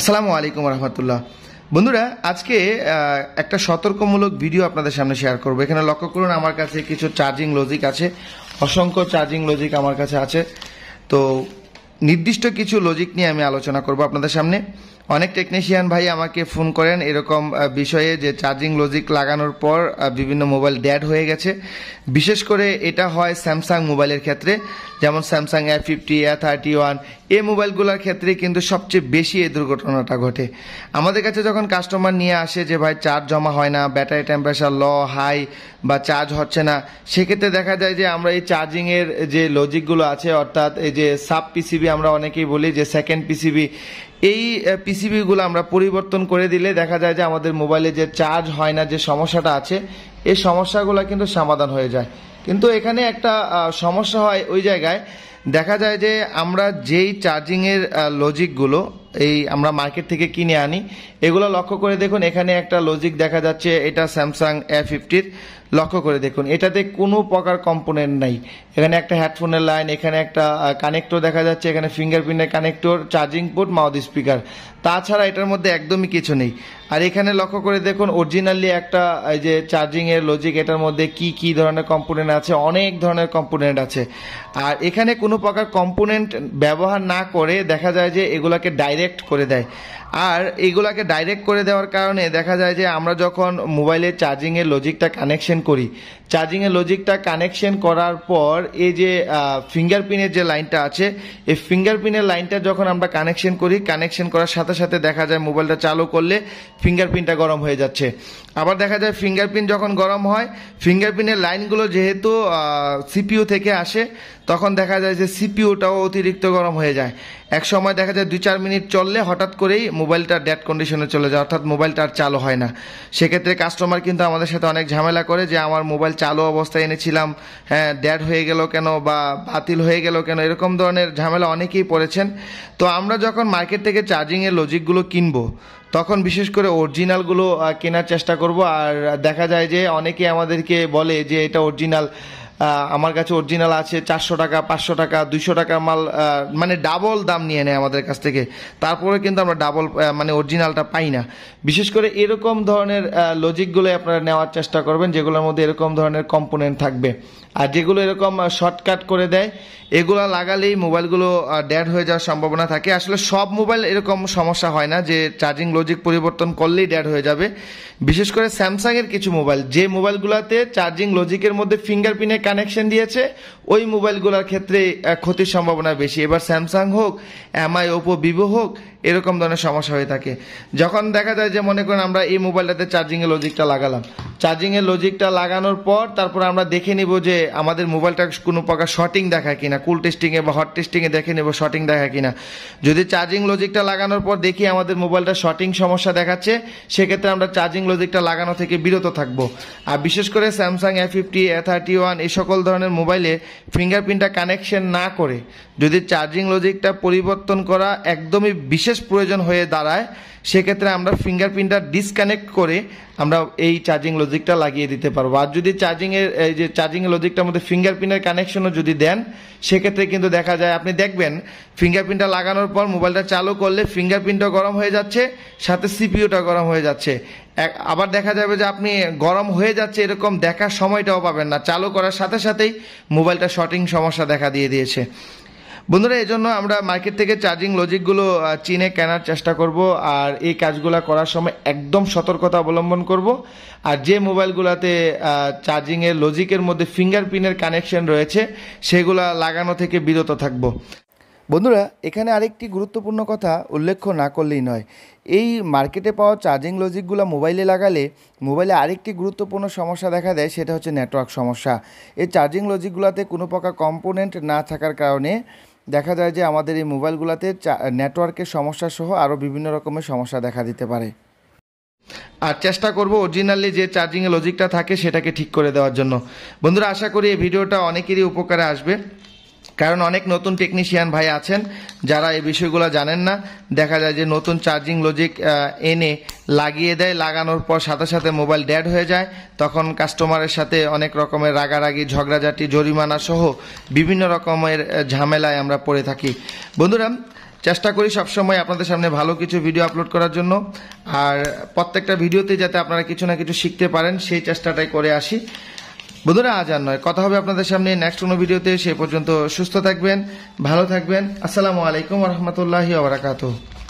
আসসালামু আলাইকুম রহমতুল্লাহ বন্ধুরা আজকে একটা সতর্কমূলক ভিডিও আপনাদের সামনে শেয়ার করব এখানে লক্ষ্য করুন আমার কাছে কিছু চার্জিং লজিক আছে অসংখ্য চার্জিং লজিক আমার কাছে আছে তো নির্দিষ্ট কিছু লজিক নিয়ে আমি আলোচনা করব আপনাদের সামনে অনেক টেকনিশিয়ান ভাই আমাকে ফোন করেন এরকম বিষয়ে যে চার্জিং লজিক লাগানোর পর বিভিন্ন মোবাইল ড্যাড হয়ে গেছে বিশেষ করে এটা হয় স্যামসাং মোবাইলের ক্ষেত্রে যেমন Samsung A fifty A thirty one এ মোবাইলগুলোর ক্ষেত্রে কিন্তু সবচেয়ে বেশি এই দুর্ঘটনাটা ঘটে আমাদের কাছে যখন কাস্টমার নিয়ে আসে যে ভাই চার্জ জমা হয় না ব্যাটারি টেম্পারেচার ল হাই বা চার্জ হচ্ছে না সেক্ষেত্রে দেখা যায় যে আমরা এই চার্জিংয়ের যে লজিকগুলো আছে অর্থাৎ এই যে সাব পিসিবি আমরা অনেকেই বলি যে সেকেন্ড পিসিবি এই পিসিবিগুলো আমরা পরিবর্তন করে দিলে দেখা যায় যে আমাদের মোবাইলে যে চার্জ হয় না যে সমস্যাটা আছে এই সমস্যাগুলো কিন্তু সমাধান হয়ে যায় কিন্তু এখানে একটা সমস্যা হয় ওই জায়গায় দেখা যায় যে আমরা যেই চার্জিংয়ের লজিকগুলো এই আমরা মার্কেট থেকে কিনে আনি এগুলো লক্ষ্য করে দেখুন এখানে একটা লজিক দেখা যাচ্ছে এটা স্যামসাং এ ফিফটির লক্ষ্য করে দেখুন এটাতে কোনো প্রকার কম্পোনেন্ট নাই এখানে একটা হেডফোনের লাইন এখানে একটা কানেক্টর দেখা যাচ্ছে এখানে ফিঙ্গারপ্রিন্টের connector charging port mouth speaker তাছাড়া এটার মধ্যে একদমই কিছু নেই আর এখানে লক্ষ্য করে দেখুন অরিজিনালি একটা এই যে চার্জিংয়ের লজিক এটার মধ্যে কি কি ধরনের কম্পোনেন্ট আছে অনেক ধরনের কম্পোনেন্ট আছে আর এখানে কোনো কোনো প্রকার কম্পোনেন্ট ব্যবহার না করে দেখা যায় যে এগুলাকে ডাইরেক্ট করে দেয় আর এগুলাকে ডাইরেক্ট করে দেওয়ার কারণে দেখা যায় যে আমরা যখন মোবাইলে চার্জিংয়ের লজিকটা কানেকশন করি চার্জিংয়ের লজিকটা কানেকশন করার পর এই যে ফিঙ্গারপ্রিন্টের যে লাইনটা আছে এই ফিঙ্গারপ্রিন্টের লাইনটা যখন আমরা কানেকশন করি কানেকশন করার সাথে সাথে দেখা যায় মোবাইলটা চালু করলে ফিঙ্গারপ্রিন্টটা গরম হয়ে যাচ্ছে আবার দেখা যায় ফিঙ্গারপ্রিন্ট যখন গরম হয় ফিঙ্গারপ্রিন্টের লাইনগুলো যেহেতু সিপিইউ থেকে আসে তখন দেখা যায় যে সিপিউটাও অতিরিক্ত গরম হয়ে যায় এক সময় দেখা যায় দুই চার মিনিট চললে হঠাৎ করেই মোবাইলটা ডেড কন্ডিশনে চলে যায় অর্থাৎ মোবাইলটা আর চালু হয় না সেক্ষেত্রে কাস্টমার কিন্তু আমাদের সাথে অনেক ঝামেলা করে যে আমার মোবাইল চালু অবস্থায় এনেছিলাম হ্যাঁ ড্যাড হয়ে গেল কেন বা বাতিল হয়ে গেল কেন এরকম ধরনের ঝামেলা অনেকেই পড়েছেন তো আমরা যখন মার্কেট থেকে চার্জিংয়ের লজিকগুলো কিনবো তখন বিশেষ করে অরিজিনালগুলো কেনার চেষ্টা করব আর দেখা যায় যে অনেকে আমাদেরকে বলে যে এটা অরিজিনাল আমার কাছে অরিজিনাল আছে চারশো টাকা পাঁচশো টাকা দুইশো টাকার মাল মানে ডাবল দাম নিয়ে নেয় আমাদের কাছ থেকে তারপরে কিন্তু আমরা ডাবল মানে অরিজিনালটা পাই না বিশেষ করে এরকম ধরনের লজিকগুলো আপনারা নেওয়ার চেষ্টা করবেন যেগুলোর মধ্যে এরকম ধরনের কম্পোনেন্ট থাকবে আর যেগুলো এরকম শর্টকাট করে দেয় এগুলো লাগালেই মোবাইলগুলো ড্যাড হয়ে যাওয়ার সম্ভাবনা থাকে আসলে সব মোবাইল এরকম সমস্যা হয় না যে চার্জিং লজিক পরিবর্তন করলেই ড্যাড হয়ে যাবে বিশেষ করে স্যামসাংয়ের কিছু মোবাইল যে মোবাইলগুলোতে চার্জিং লজিকের মধ্যে ফিঙ্গারপ্রিন্টের কানেকশন দিয়েছে ওই মোবাইলগুলোর ক্ষেত্রে ক্ষতির সম্ভাবনা বেশি এবার স্যামসাং হোক এমআই ওপো ভিভো হোক এরকম ধরনের সমস্যা হয়ে থাকে যখন দেখা যায় যে মনে করেন আমরা এই মোবাইলটাতে চার্জিংয়ের লজিকটা লাগালাম চার্জিংয়ের লজিকটা লাগানোর পর তারপর আমরা দেখে নিব যে আমাদের মোবাইলটা কোনো প্রকার শর্টিং দেখা কিনা কুল টেস্টিংয়ে বা হট টেস্টিংয়ে দেখে নেব শর্টিং দেখা কিনা যদি চার্জিং লজিকটা লাগানোর পর দেখি আমাদের মোবাইলটা শর্টিং সমস্যা দেখাচ্ছে সেক্ষেত্রে আমরা চার্জিং লজিকটা লাগানো থেকে বিরত থাকবো আর বিশেষ করে Samsung A fifty A thirty one এসব সকল ধরনের মোবাইলে ফিঙ্গারপ্রিন্টটা কানেকশন না করে যদি চার্জিং লজিকটা পরিবর্তন করা একদমই বিশেষ প্রয়োজন হয়ে দাঁড়ায় সেক্ষেত্রে আমরা ফিঙ্গারপ্রিন্টটা ডিসকানেক্ট করে আমরা এই চার্জিং লজিকটা লাগিয়ে দিতে পারবো আর যদি চার্জিংয়ের এই যে চার্জিং লজিকটার মধ্যে ফিঙ্গারপ্রিন্টের কানেকশনও যদি দেন সেক্ষেত্রে কিন্তু দেখা যায় আপনি দেখবেন ফিঙ্গারপ্রিন্টটা লাগানোর পর মোবাইলটা চালু করলে ফিঙ্গারপ্রিন্টটা গরম হয়ে যাচ্ছে সাথে সিপিউটা গরম হয়ে যাচ্ছে আবার দেখা যাবে যে আপনি গরম হয়ে যাচ্ছে এরকম দেখার সময়টাও পাবেন না চালু করার সাথে সাথেই মোবাইলটা শর্টিং সমস্যা দেখা দিয়ে দিয়েছে বন্ধুরা এই জন্য আমরা মার্কেট থেকে চার্জিং লজিকগুলো চিনে কেনার চেষ্টা করব আর এই কাজগুলো করার সময় একদম সতর্কতা অবলম্বন করব আর যে মোবাইলগুলোতে চার্জিংয়ের লজিকের মধ্যে ফিঙ্গারপ্রিন্টের কানেকশন রয়েছে সেগুলা লাগানো থেকে বিরত থাকব বন্ধুরা এখানে আরেকটি গুরুত্বপূর্ণ কথা উল্লেখ না করলেই নয় এই মার্কেটে পাওয়া চার্জিং লজিকগুলো মোবাইলে লাগালে মোবাইলে আরেকটি গুরুত্বপূর্ণ সমস্যা দেখা দেয় সেটা হচ্ছে নেটওয়ার্ক সমস্যা এই চার্জিং লজিকগুলোতে কোনো প্রকার কম্পোনেন্ট না থাকার কারণে দেখা যায় যে আমাদের এই মোবাইলগুলোতে নেটওয়ার্কের সমস্যা সহ আরও বিভিন্ন রকমের সমস্যা দেখা দিতে পারে আর চেষ্টা করব অরিজিনালি যে চার্জিংয়ের লজিকটা থাকে সেটাকে ঠিক করে দেওয়ার জন্য বন্ধুরা আশা করি এই ভিডিওটা অনেকেরই উপকারে আসবে কারণ অনেক নতুন টেকনিশিয়ান ভাই আছেন যারা এই বিষয়গুলো জানেন না দেখা যায় যে নতুন চার্জিং লজিক এনে লাগিয়ে দেয় লাগানোর পর সাথে সাথে মোবাইল ড্যাড হয়ে যায় তখন কাস্টমারের সাথে অনেক রকমের রাগারাগি ঝগড়াঝাটি জরিমানা সহ বিভিন্ন রকমের ঝামেলায় আমরা পড়ে থাকি বন্ধুরা চেষ্টা করি সবসময় আপনাদের সামনে ভালো কিছু ভিডিও আপলোড করার জন্য আর প্রত্যেকটা ভিডিওতে যাতে আপনারা কিছু না কিছু শিখতে পারেন সেই চেষ্টাটাই করে আসি বন্ধুরা আজ আর নয় কথা হবে আপনাদের সামনে নেক্সট কোনো ভিডিওতে সে পর্যন্ত সুস্থ থাকবেন ভালো থাকবেন আসসালামু আলাইকুম রহমতুল্লাহ আবরাকাতু